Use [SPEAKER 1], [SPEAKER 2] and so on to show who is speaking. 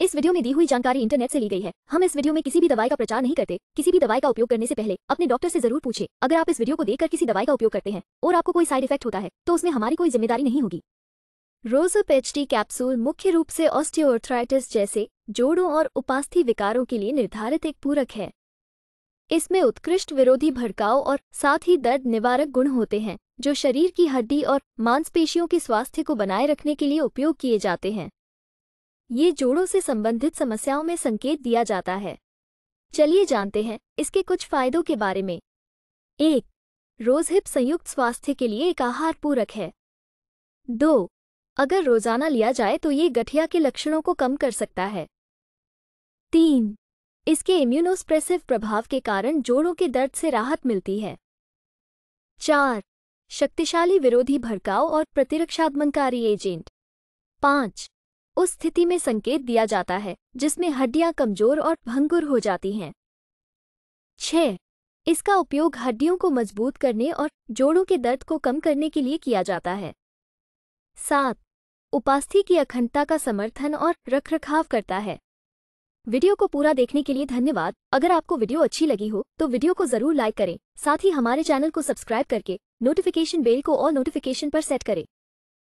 [SPEAKER 1] इस वीडियो में दी हुई जानकारी इंटरनेट से ली गई है हम इस वीडियो में किसी भी दवाई का प्रचार नहीं करते किसी भी दवाई का उपयोग करने से पहले अपने डॉक्टर से जरूर पूछे अगर आप इस वीडियो को देखकर किसी दवाई का उपयोग करते हैं और आपको कोई साइड इफेक्ट होता है तो उसमें हमारी कोई जिम्मेदारी नहीं होगी रोजअप एच कैप्सूल मुख्य रूप से ऑस्टियोआर्थराइटिस जैसे जोड़ों और उपास्थी विकारों के लिए निर्धारित एक पूरक है इसमें उत्कृष्ट विरोधी भड़काव और साथ ही दर्द निवारक गुण होते हैं जो शरीर की हड्डी और मांसपेशियों के स्वास्थ्य को बनाए रखने के लिए उपयोग किए जाते हैं ये जोड़ों से संबंधित समस्याओं में संकेत दिया जाता है चलिए जानते हैं इसके कुछ फायदों के बारे में एक रोजहिप संयुक्त स्वास्थ्य के लिए एक आहार पूरक है दो अगर रोजाना लिया जाए तो ये गठिया के लक्षणों को कम कर सकता है तीन इसके इम्यूनोस्प्रेसिव प्रभाव के कारण जोड़ों के दर्द से राहत मिलती है चार शक्तिशाली विरोधी भड़काव और प्रतिरक्षात्मकारी एजेंट पाँच उस स्थिति में संकेत दिया जाता है जिसमें हड्डियां कमजोर और भंगुर हो जाती हैं छ इसका उपयोग हड्डियों को मजबूत करने और जोड़ों के दर्द को कम करने के लिए किया जाता है सात उपास्थि की अखंडता का समर्थन और रखरखाव करता है वीडियो को पूरा देखने के लिए धन्यवाद अगर आपको वीडियो अच्छी लगी हो तो वीडियो को जरूर लाइक करें साथ ही हमारे चैनल को सब्सक्राइब करके नोटिफिकेशन बेल को ऑल नोटिफिकेशन पर सेट करें